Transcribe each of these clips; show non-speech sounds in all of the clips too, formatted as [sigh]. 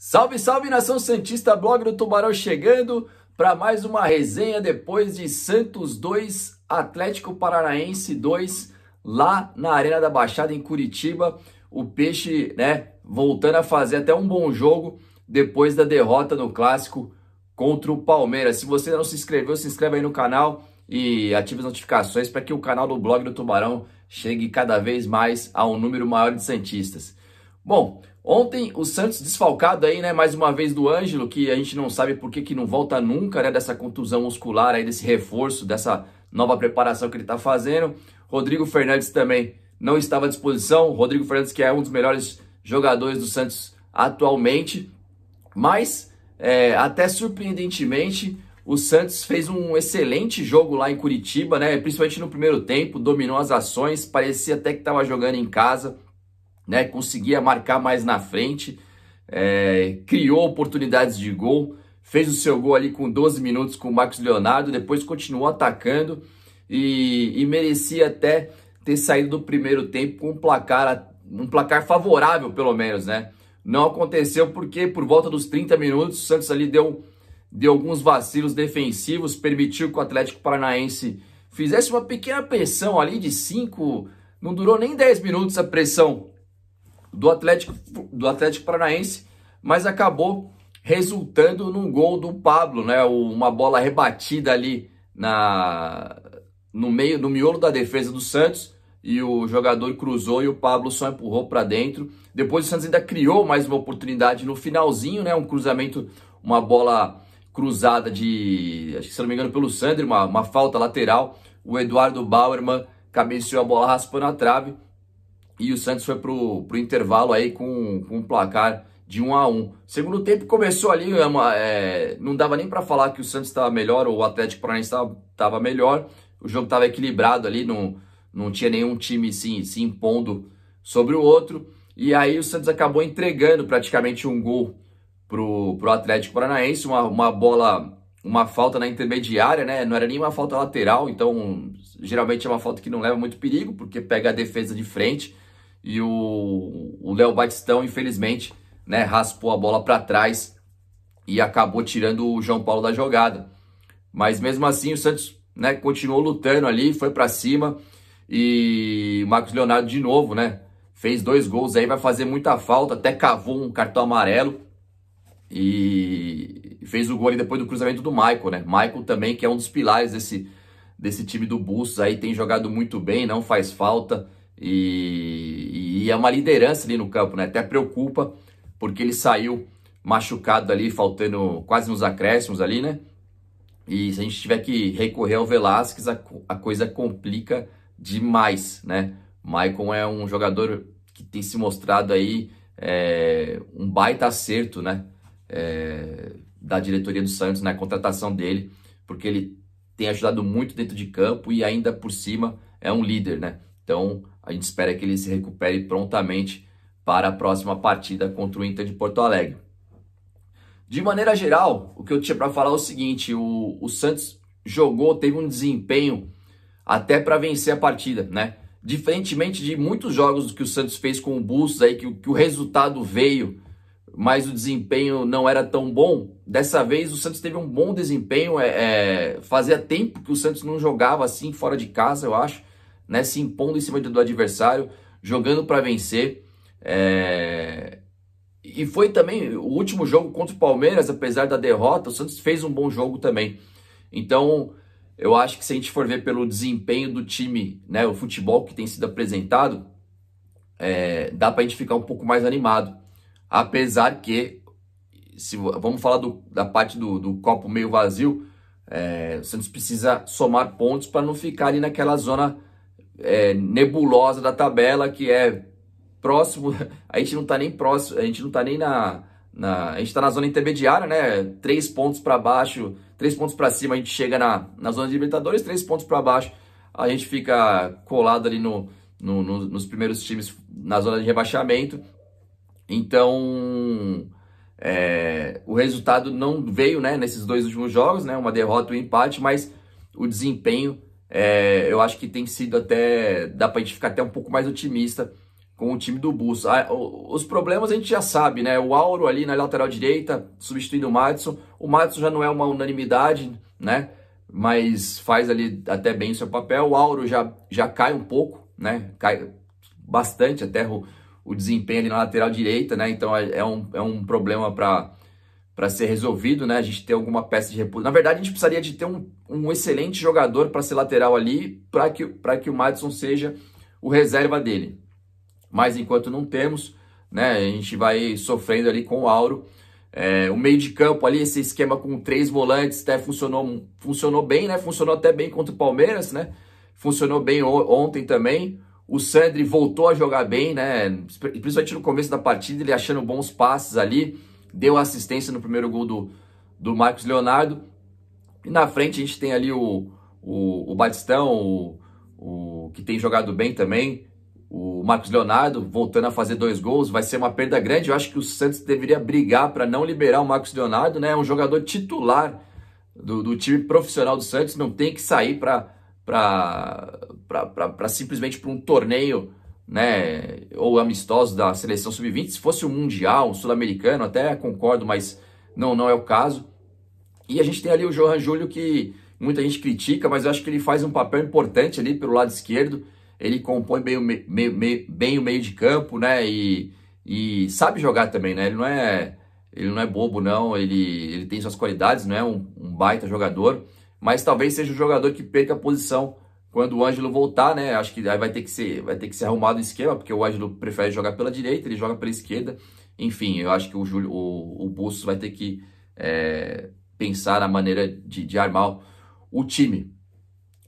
Salve, salve nação Santista, blog do Tubarão chegando para mais uma resenha depois de Santos 2, Atlético Paranaense 2, lá na Arena da Baixada em Curitiba. O Peixe, né, voltando a fazer até um bom jogo depois da derrota no clássico contra o Palmeiras. Se você não se inscreveu, se inscreve aí no canal e ative as notificações para que o canal do blog do Tubarão chegue cada vez mais a um número maior de santistas. Bom, Ontem o Santos desfalcado aí, né, mais uma vez do Ângelo, que a gente não sabe por que, que não volta nunca, né, dessa contusão muscular aí, desse reforço, dessa nova preparação que ele tá fazendo. Rodrigo Fernandes também não estava à disposição. Rodrigo Fernandes que é um dos melhores jogadores do Santos atualmente, mas é, até surpreendentemente o Santos fez um excelente jogo lá em Curitiba, né? Principalmente no primeiro tempo, dominou as ações, parecia até que estava jogando em casa né? Conseguia marcar mais na frente, é, criou oportunidades de gol, fez o seu gol ali com 12 minutos com o Marcos Leonardo, depois continuou atacando e, e merecia até ter saído do primeiro tempo com um placar, um placar favorável, pelo menos, né? Não aconteceu porque por volta dos 30 minutos o Santos ali deu, deu alguns vacilos defensivos, permitiu que o Atlético Paranaense fizesse uma pequena pressão ali de 5, não durou nem 10 minutos a pressão do Atlético, do Atlético Paranaense, mas acabou resultando num gol do Pablo, né? Uma bola rebatida ali na no meio, no miolo da defesa do Santos e o jogador cruzou e o Pablo só empurrou para dentro. Depois o Santos ainda criou mais uma oportunidade no finalzinho, né? Um cruzamento, uma bola cruzada de, acho que se não me engano, pelo Sandro, uma, uma falta lateral. O Eduardo Bauerman cabeceou a bola raspando a trave e o Santos foi para o intervalo aí com, com um placar de 1 a 1 Segundo tempo começou ali, é, é não dava nem para falar que o Santos estava melhor ou o Atlético Paranaense estava melhor. O jogo estava equilibrado ali, não, não tinha nenhum time se, se impondo sobre o outro. E aí o Santos acabou entregando praticamente um gol pro, pro Atlético Paranaense, uma, uma bola, uma falta na intermediária, né? Não era nem uma falta lateral, então geralmente é uma falta que não leva muito perigo, porque pega a defesa de frente e o Léo Batistão, infelizmente, né, raspou a bola para trás e acabou tirando o João Paulo da jogada. Mas mesmo assim, o Santos né, continuou lutando ali, foi para cima e o Marcos Leonardo de novo, né? Fez dois gols aí, vai fazer muita falta, até cavou um cartão amarelo e fez o gol ali depois do cruzamento do Michael, né? Michael também, que é um dos pilares desse, desse time do Bulls aí, tem jogado muito bem, não faz falta. E, e, é uma liderança ali no campo, né? Até preocupa, porque ele saiu machucado ali, faltando quase nos acréscimos ali, né? E se a gente tiver que recorrer ao Velasquez, a, a coisa complica demais, né? Maicon é um jogador que tem se mostrado aí é, um baita acerto, né? É, da diretoria do Santos na né? contratação dele, porque ele tem ajudado muito dentro de campo e ainda por cima é um líder, né? Então a gente espera que ele se recupere prontamente para a próxima partida contra o Inter de Porto Alegre. De maneira geral, o que eu tinha para falar é o seguinte: o, o Santos jogou, teve um desempenho até para vencer a partida, né? Diferentemente de muitos jogos que o Santos fez com o Bustos aí, que, que o resultado veio, mas o desempenho não era tão bom. Dessa vez o Santos teve um bom desempenho. É, é, fazia tempo que o Santos não jogava assim fora de casa, eu acho né, se impondo em cima do adversário, jogando para vencer. É... E foi também o último jogo contra o Palmeiras, apesar da derrota, o Santos fez um bom jogo também. Então, eu acho que se a gente for ver pelo desempenho do time, né, o futebol que tem sido apresentado, é, dá para a gente ficar um pouco mais animado. Apesar que, se, vamos falar do, da parte do, do copo meio vazio, é, o Santos precisa somar pontos para não ficar ali naquela zona é, nebulosa da tabela, que é próximo, [laughs] a gente não tá nem próximo, a gente não está nem na, na a gente está na zona intermediária, né? Três pontos para baixo, três pontos para cima a gente chega na, na zona de Libertadores, três pontos para baixo a gente fica colado ali no, no, no, nos primeiros times na zona de rebaixamento. Então, é, o resultado não veio né, nesses dois últimos jogos, né, uma derrota e um empate, mas o desempenho é, eu acho que tem sido até. dá pra gente ficar até um pouco mais otimista com o time do Bus. Ah, os problemas a gente já sabe, né? O Auro ali na lateral direita, substituindo o Madison. O Madison já não é uma unanimidade, né? Mas faz ali até bem o seu papel. O Auro já, já cai um pouco, né? Cai bastante até o, o desempenho ali na lateral direita, né? Então é, é um, é um problema para para ser resolvido, né? A gente ter alguma peça de repouso. Na verdade, a gente precisaria de ter um, um excelente jogador para ser lateral ali, para que, que o Madison seja o reserva dele. Mas enquanto não temos, né? A gente vai sofrendo ali com o Auro. É, o meio de campo ali, esse esquema com três volantes, até funcionou, funcionou bem, né? Funcionou até bem contra o Palmeiras, né? Funcionou bem ontem também. O Sandri voltou a jogar bem, né? Principalmente no começo da partida, ele achando bons passes ali deu assistência no primeiro gol do, do Marcos Leonardo. E na frente a gente tem ali o, o, o Batistão, o, o, que tem jogado bem também. O Marcos Leonardo voltando a fazer dois gols, vai ser uma perda grande. Eu acho que o Santos deveria brigar para não liberar o Marcos Leonardo, né? É um jogador titular do, do time profissional do Santos, não tem que sair para simplesmente para um torneio né, ou amistosos da seleção sub-20, se fosse um mundial, um sul-americano, até concordo, mas não, não é o caso. E a gente tem ali o Johan Júlio que muita gente critica, mas eu acho que ele faz um papel importante ali pelo lado esquerdo. Ele compõe bem o, me, me, me, bem o meio de campo, né? E, e sabe jogar também, né? Ele não é, ele não é bobo, não. Ele, ele tem suas qualidades, não é um, um baita jogador, mas talvez seja um jogador que perca a posição quando o Ângelo voltar, né? Acho que aí vai ter que ser, vai ter que ser arrumado o esquema, porque o Ângelo prefere jogar pela direita, ele joga pela esquerda. Enfim, eu acho que o Júlio, o, o Bustos vai ter que é, pensar na maneira de, de, armar o time.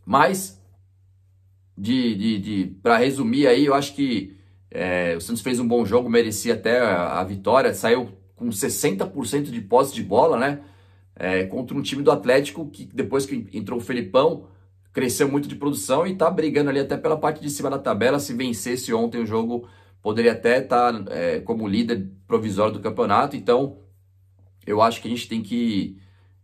Mas, de, de, de para resumir aí, eu acho que é, o Santos fez um bom jogo, merecia até a, a vitória, saiu com 60% de posse de bola, né? É, contra um time do Atlético que depois que entrou o Felipão cresceu muito de produção e está brigando ali até pela parte de cima da tabela. Se vencesse ontem o jogo, poderia até estar tá, é, como líder provisório do campeonato. Então, eu acho que a gente tem que,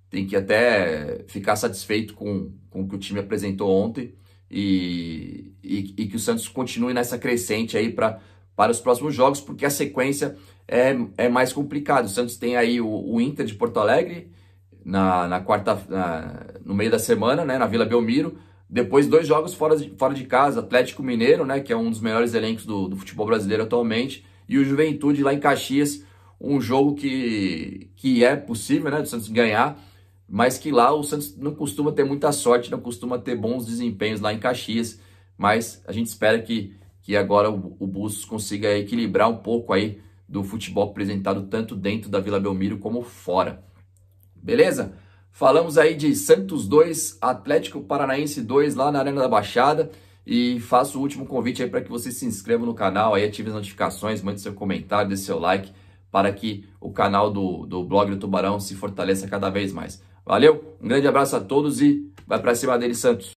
tem que até ficar satisfeito com, com o que o time apresentou ontem e, e, e que o Santos continue nessa crescente aí para para os próximos jogos, porque a sequência é, é mais complicada. O Santos tem aí o, o Inter de Porto Alegre, na, na quarta, na, no meio da semana, né, na Vila Belmiro. Depois, dois jogos fora de, fora de casa: Atlético Mineiro, né, que é um dos melhores elencos do, do futebol brasileiro atualmente, e o Juventude lá em Caxias. Um jogo que, que é possível né, do Santos ganhar, mas que lá o Santos não costuma ter muita sorte, não costuma ter bons desempenhos lá em Caxias. Mas a gente espera que, que agora o, o Bustos consiga equilibrar um pouco aí do futebol apresentado tanto dentro da Vila Belmiro como fora beleza? Falamos aí de Santos 2, Atlético Paranaense 2 lá na Arena da Baixada. E faço o último convite aí para que você se inscreva no canal, aí ative as notificações, mande seu comentário, dê seu like, para que o canal do, do blog do Tubarão se fortaleça cada vez mais. Valeu, um grande abraço a todos e vai para cima dele, Santos!